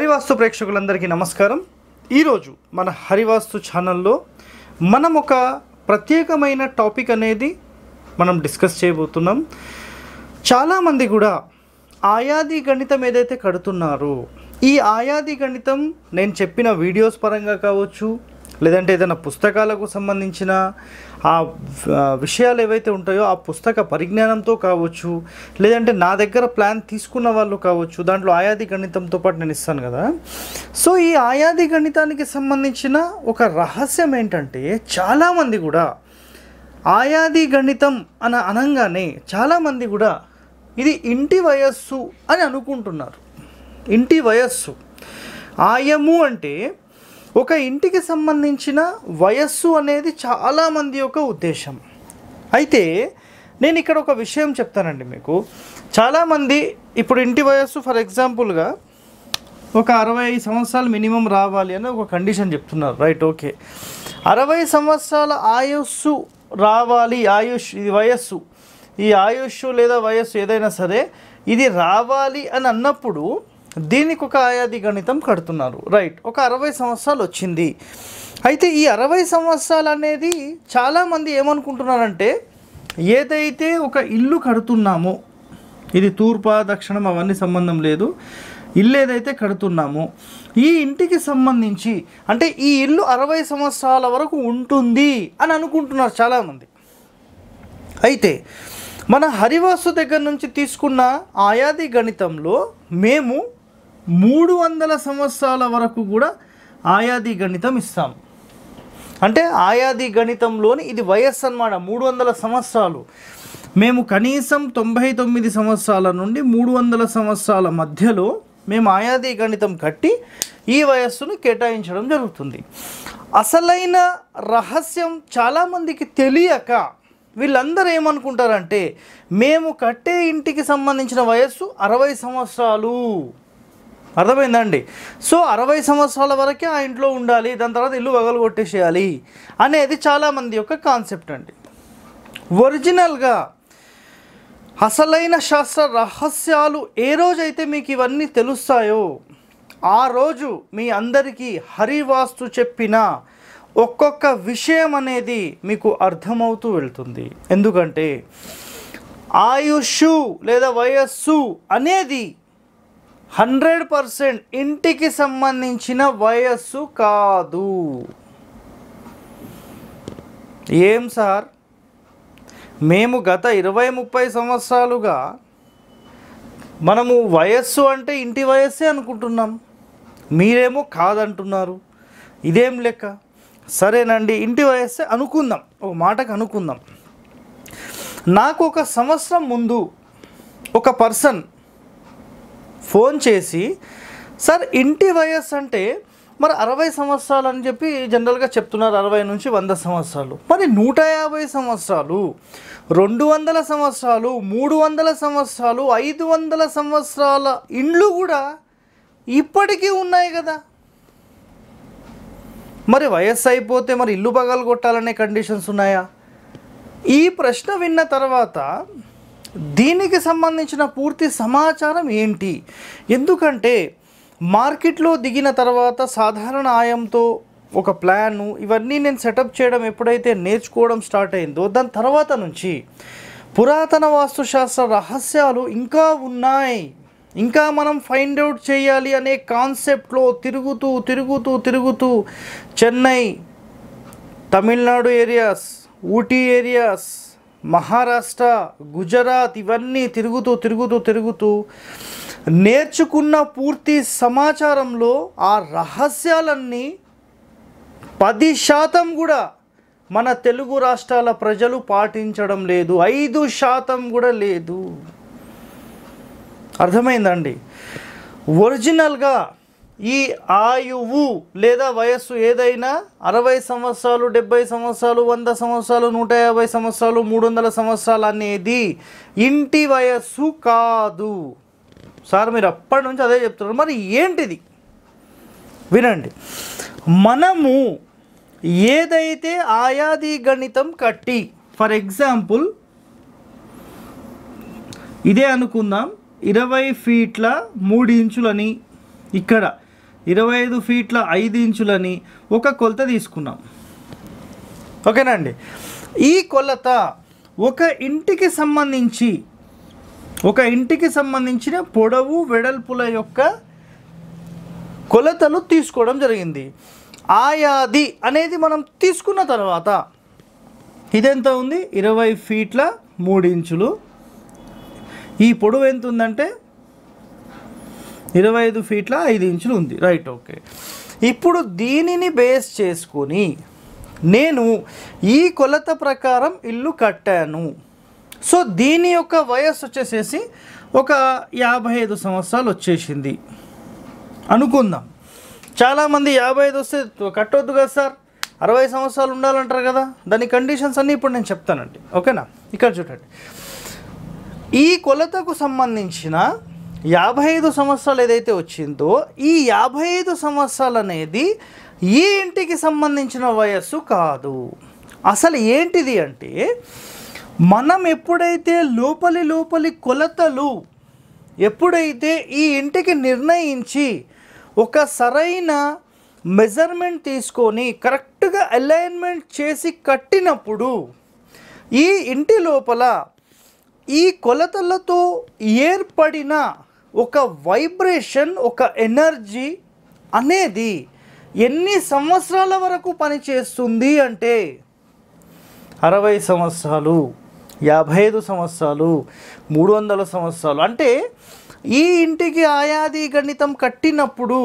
హరివాస్తు ప్రేక్షకులందరికీ నమస్కారం ఈరోజు మన హరివాస్తు ఛానల్లో మనం ఒక ప్రత్యేకమైన టాపిక్ అనేది మనం డిస్కస్ చేయబోతున్నాం చాలామంది కూడా ఆయాది గణితం ఏదైతే కడుతున్నారో ఈ ఆయాది గణితం నేను చెప్పిన వీడియోస్ పరంగా కావచ్చు లేదంటే ఏదైనా పుస్తకాలకు సంబంధించిన ఆ విషయాలు ఏవైతే ఉంటాయో ఆ పుస్తక పరిజ్ఞానంతో కావచ్చు లేదంటే నా దగ్గర ప్లాన్ తీసుకున్న వాళ్ళు కావచ్చు దాంట్లో ఆయాది గణితంతో పాటు నేను ఇస్తాను కదా సో ఈ ఆయాది గణితానికి సంబంధించిన ఒక రహస్యం ఏంటంటే చాలామంది కూడా ఆయాది గణితం అని అనగానే చాలామంది కూడా ఇది ఇంటి వయస్సు అని అనుకుంటున్నారు ఇంటి వయస్సు ఆయము అంటే ఒక ఇంటికి సంబంధించిన వయస్సు అనేది చాలామంది యొక్క ఉద్దేశం అయితే నేను ఇక్కడ ఒక విషయం చెప్తానండి మీకు చాలామంది ఇప్పుడు ఇంటి వయస్సు ఫర్ ఎగ్జాంపుల్గా ఒక అరవై సంవత్సరాలు మినిమం రావాలి అని ఒక కండిషన్ చెప్తున్నారు రైట్ ఓకే అరవై సంవత్సరాల ఆయుస్సు రావాలి ఆయుష్ ఇది వయస్సు ఈ ఆయుష్ లేదా వయస్సు ఏదైనా సరే ఇది రావాలి అని అన్నప్పుడు దీనికి ఒక ఆయాది గణితం కడుతున్నారు రైట్ ఒక అరవై సంవత్సరాలు వచ్చింది అయితే ఈ అరవై సంవత్సరాలు అనేది చాలామంది ఏమనుకుంటున్నారంటే ఏదైతే ఒక ఇల్లు కడుతున్నామో ఇది తూర్ప దక్షిణం అవన్నీ సంబంధం లేదు ఇల్లు ఏదైతే కడుతున్నామో ఈ ఇంటికి సంబంధించి అంటే ఈ ఇల్లు అరవై సంవత్సరాల వరకు ఉంటుంది అని అనుకుంటున్నారు చాలామంది అయితే మన హరివాసు దగ్గర నుంచి తీసుకున్న ఆయాది గణితంలో మేము మూడు వందల సంవత్సరాల వరకు కూడా ఆయాది గణితం ఇస్తాం అంటే ఆయాది గణితంలోని ఇది వయస్సు అనమాట మూడు వందల సంవత్సరాలు మేము కనీసం తొంభై తొమ్మిది సంవత్సరాల నుండి మూడు వందల సంవత్సరాల మధ్యలో మేము ఆయాది గణితం కట్టి ఈ వయస్సును కేటాయించడం జరుగుతుంది అసలైన రహస్యం చాలామందికి తెలియక వీళ్ళందరూ ఏమనుకుంటారంటే మేము కట్టే ఇంటికి సంబంధించిన వయస్సు అరవై సంవత్సరాలు అర్థమైందండి సో అరవై సంవత్సరాల వరకే ఆ ఇంట్లో ఉండాలి దాని తర్వాత ఇల్లు కొట్టేసేయాలి అనేది చాలామంది యొక్క కాన్సెప్ట్ అండి ఒరిజినల్గా అసలైన శాస్త్ర రహస్యాలు ఏ రోజైతే మీకు ఇవన్నీ తెలుస్తాయో ఆ రోజు మీ అందరికీ హరివాస్తు చెప్పిన ఒక్కొక్క విషయం అనేది మీకు అర్థమవుతూ వెళ్తుంది ఎందుకంటే ఆయుష్ లేదా వయస్సు అనేది హండ్రెడ్ పర్సెంట్ ఇంటికి సంబంధించిన వయస్సు కాదు ఏం సార్ మేము గత ఇరవై ముప్పై సంవత్సరాలుగా మనము వయస్సు అంటే ఇంటి వయస్సే అనుకుంటున్నాం మీరేమో కాదంటున్నారు ఇదేం లెక్క సరేనండి ఇంటి వయస్సే అనుకుందాం ఒక మాటకు అనుకుందాం నాకు ఒక సంవత్సరం ముందు ఒక పర్సన్ ఫోన్ చేసి సార్ ఇంటి వయస్సు అంటే మరి అరవై సంవత్సరాలు అని చెప్పి జనరల్గా చెప్తున్నారు అరవై నుంచి వంద సంవత్సరాలు మరి నూట యాభై సంవత్సరాలు రెండు వందల సంవత్సరాలు మూడు వందల సంవత్సరాలు ఐదు వందల సంవత్సరాల ఇండ్లు కూడా ఇప్పటికీ ఉన్నాయి కదా మరి వయస్సు అయిపోతే మరి ఇల్లు పగలు కొట్టాలనే కండిషన్స్ ఉన్నాయా ఈ ప్రశ్న విన్న తర్వాత దీనికి సంబంధించిన పూర్తి సమాచారం ఏంటి ఎందుకంటే మార్కెట్లో దిగిన తర్వాత సాధారణ ఆయంతో ఒక ప్లాను ఇవన్నీ నేను సెటప్ చేయడం ఎప్పుడైతే నేర్చుకోవడం స్టార్ట్ అయిందో దాని తర్వాత నుంచి పురాతన వాస్తుశాస్త్ర రహస్యాలు ఇంకా ఉన్నాయి ఇంకా మనం ఫైండ్ అవుట్ చేయాలి అనే కాన్సెప్ట్లో తిరుగుతూ తిరుగుతూ తిరుగుతూ చెన్నై తమిళనాడు ఏరియాస్ ఊటీ ఏరియాస్ మహారాష్ట్ర గుజరాత్ ఇవన్నీ తిరుగుతూ తిరుగుతూ తిరుగుతూ నేర్చుకున్న పూర్తి సమాచారంలో ఆ రహస్యాలన్నీ పది శాతం కూడా మన తెలుగు రాష్ట్రాల ప్రజలు పాటించడం లేదు ఐదు శాతం కూడా లేదు అర్థమైందండి ఒరిజినల్గా ఈ ఆయువు లేదా వయస్సు ఏదైనా అరవై సంవత్సరాలు డెబ్బై సంవత్సరాలు వంద సంవత్సరాలు నూట యాభై సంవత్సరాలు మూడు వందల సంవత్సరాలు అనేది ఇంటి వయస్సు కాదు సార్ మీరు అప్పటి నుంచి అదే చెప్తున్నారు మరి ఏంటిది వినండి మనము ఏదైతే ఆయాది గణితం కట్టి ఫర్ ఎగ్జాంపుల్ ఇదే అనుకుందాం ఇరవై ఫీట్ల మూడు ఇంచులని ఇక్కడ ఇరవై ఐదు ఫీట్ల ఐదు ఇంచులని ఒక కొలత తీసుకున్నాం ఓకేనండి ఈ కొలత ఒక ఇంటికి సంబంధించి ఒక ఇంటికి సంబంధించిన పొడవు వెడల్పుల యొక్క కొలతలు తీసుకోవడం జరిగింది ఆయాది అనేది మనం తీసుకున్న తర్వాత ఇదెంత ఉంది ఇరవై ఫీట్ల మూడు ఇంచులు ఈ పొడవు ఎంత ఉందంటే ఇరవై ఐదు ఫీట్ల ఐదు ఇంచులు ఉంది రైట్ ఓకే ఇప్పుడు దీనిని బేస్ చేసుకొని నేను ఈ కొలత ప్రకారం ఇల్లు కట్టాను సో దీని యొక్క వయస్సు వచ్చేసేసి ఒక యాభై ఐదు సంవత్సరాలు వచ్చేసింది అనుకుందాం చాలామంది యాభై ఐదు వస్తే కట్టొద్దు కదా సార్ అరవై సంవత్సరాలు ఉండాలంటారు కదా దాని కండిషన్స్ అన్నీ ఇప్పుడు నేను చెప్తానండి ఓకేనా ఇక్కడ చూడండి ఈ కొలతకు సంబంధించిన యాభై ఐదు సంవత్సరాలు ఏదైతే వచ్చిందో ఈ యాభై ఐదు సంవత్సరాలు అనేది ఈ ఇంటికి సంబంధించిన వయస్సు కాదు అసలు ఏంటిది అంటే మనం ఎప్పుడైతే లోపలి లోపలి కొలతలు ఎప్పుడైతే ఈ ఇంటికి నిర్ణయించి ఒక సరైన మెజర్మెంట్ తీసుకొని కరెక్ట్గా అలైన్మెంట్ చేసి కట్టినప్పుడు ఈ ఇంటి లోపల ఈ కొలతలతో ఏర్పడిన ఒక వైబ్రేషన్ ఒక ఎనర్జీ అనేది ఎన్ని సంవత్సరాల వరకు పనిచేస్తుంది అంటే అరవై సంవత్సరాలు యాభై ఐదు సంవత్సరాలు మూడు వందల సంవత్సరాలు అంటే ఈ ఇంటికి ఆయాది గణితం కట్టినప్పుడు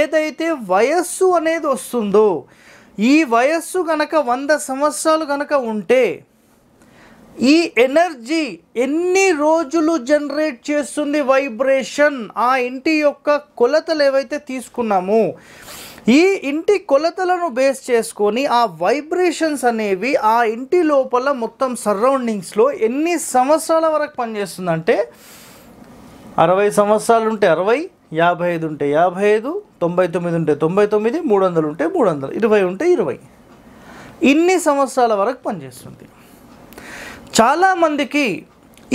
ఏదైతే వయస్సు అనేది వస్తుందో ఈ వయస్సు గనక వంద సంవత్సరాలు గనక ఉంటే ఈ ఎనర్జీ ఎన్ని రోజులు జనరేట్ చేస్తుంది వైబ్రేషన్ ఆ ఇంటి యొక్క కొలతలు ఏవైతే తీసుకున్నాము ఈ ఇంటి కొలతలను బేస్ చేసుకొని ఆ వైబ్రేషన్స్ అనేవి ఆ ఇంటి లోపల మొత్తం సరౌండింగ్స్లో ఎన్ని సంవత్సరాల వరకు పనిచేస్తుందంటే అరవై సంవత్సరాలు ఉంటే అరవై యాభై ఐదు ఉంటే యాభై ఐదు తొంభై తొమ్మిది ఉంటే తొంభై తొమ్మిది మూడు వందలు ఉంటే మూడు వందలు ఇరవై ఉంటే ఇరవై ఇన్ని సంవత్సరాల వరకు పనిచేస్తుంది చాలామందికి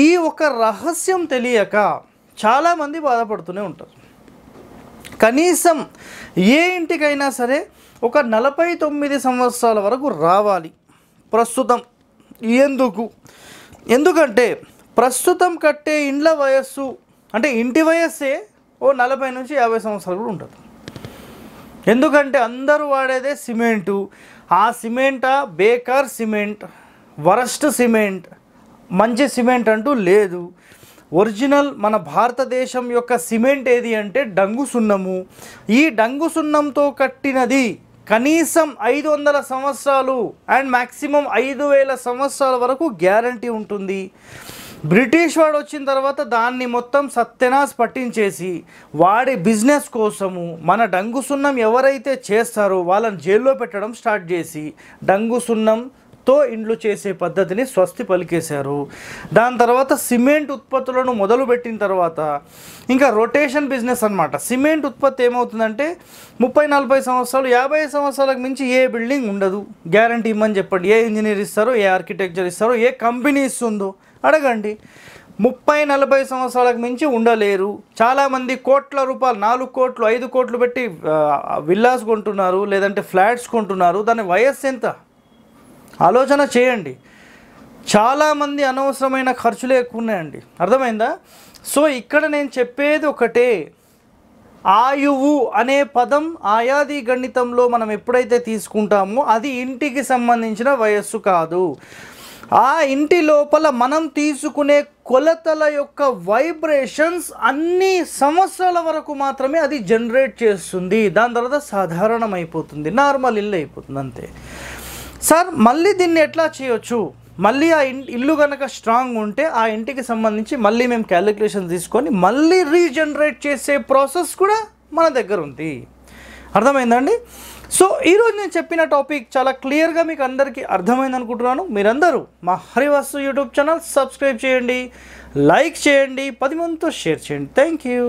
ఈ ఒక రహస్యం తెలియక చాలామంది బాధపడుతూనే ఉంటారు కనీసం ఏ ఇంటికైనా సరే ఒక నలభై తొమ్మిది సంవత్సరాల వరకు రావాలి ప్రస్తుతం ఎందుకు ఎందుకంటే ప్రస్తుతం కట్టే ఇండ్ల వయస్సు అంటే ఇంటి వయస్సే ఓ నలభై నుంచి యాభై సంవత్సరాలు కూడా ఉంటుంది ఎందుకంటే అందరూ వాడేదే సిమెంటు ఆ సిమెంటా బేకార్ సిమెంట్ వరస్ట్ సిమెంట్ మంచి సిమెంట్ అంటూ లేదు ఒరిజినల్ మన భారతదేశం యొక్క సిమెంట్ ఏది అంటే డంగు సున్నము ఈ డంగు సున్నంతో కట్టినది కనీసం ఐదు వందల సంవత్సరాలు అండ్ మ్యాక్సిమం ఐదు వేల సంవత్సరాల వరకు గ్యారంటీ ఉంటుంది బ్రిటిష్ వాడు వచ్చిన తర్వాత దాన్ని మొత్తం సత్యనాశ పట్టించేసి వాడి బిజినెస్ కోసము మన డంగు సున్నం ఎవరైతే చేస్తారో వాళ్ళని జైల్లో పెట్టడం స్టార్ట్ చేసి డంగు సున్నం తో ఇండ్లు చేసే పద్ధతిని స్వస్తి పలికేశారు దాని తర్వాత సిమెంట్ ఉత్పత్తులను మొదలుపెట్టిన తర్వాత ఇంకా రొటేషన్ బిజినెస్ అనమాట సిమెంట్ ఉత్పత్తి ఏమవుతుందంటే ముప్పై నలభై సంవత్సరాలు యాభై సంవత్సరాలకు మించి ఏ బిల్డింగ్ ఉండదు గ్యారంటీ ఇమ్మని చెప్పండి ఏ ఇంజనీర్ ఇస్తారో ఏ ఆర్కిటెక్చర్ ఇస్తారో ఏ కంపెనీ ఇస్తుందో అడగండి ముప్పై నలభై సంవత్సరాలకు మించి ఉండలేరు చాలామంది కోట్ల రూపాయలు నాలుగు కోట్లు ఐదు కోట్లు పెట్టి విల్లాస్ కొంటున్నారు లేదంటే ఫ్లాట్స్ కొంటున్నారు దాని వయస్సు ఎంత ఆలోచన చేయండి చాలామంది అనవసరమైన ఖర్చులే ఎక్కువ ఉన్నాయండి అర్థమైందా సో ఇక్కడ నేను చెప్పేది ఒకటే ఆయువు అనే పదం ఆయాది గణితంలో మనం ఎప్పుడైతే తీసుకుంటామో అది ఇంటికి సంబంధించిన వయస్సు కాదు ఆ ఇంటి లోపల మనం తీసుకునే కొలతల యొక్క వైబ్రేషన్స్ అన్ని సంవత్సరాల వరకు మాత్రమే అది జనరేట్ చేస్తుంది దాని తర్వాత సాధారణమైపోతుంది నార్మల్ ఇల్లు అయిపోతుంది అంతే సార్ మళ్ళీ దీన్ని ఎట్లా చేయొచ్చు మళ్ళీ ఆ ఇల్లు కనుక స్ట్రాంగ్ ఉంటే ఆ ఇంటికి సంబంధించి మళ్ళీ మేము క్యాలిక్యులేషన్ తీసుకొని మళ్ళీ రీజనరేట్ చేసే ప్రాసెస్ కూడా మన దగ్గర ఉంది అర్థమైందండి సో ఈరోజు నేను చెప్పిన టాపిక్ చాలా క్లియర్గా మీకు అందరికీ అర్థమైంది అనుకుంటున్నాను మీరందరూ మా హరివాసు యూట్యూబ్ ఛానల్ సబ్స్క్రైబ్ చేయండి లైక్ చేయండి పది మందితో షేర్ చేయండి థ్యాంక్ యూ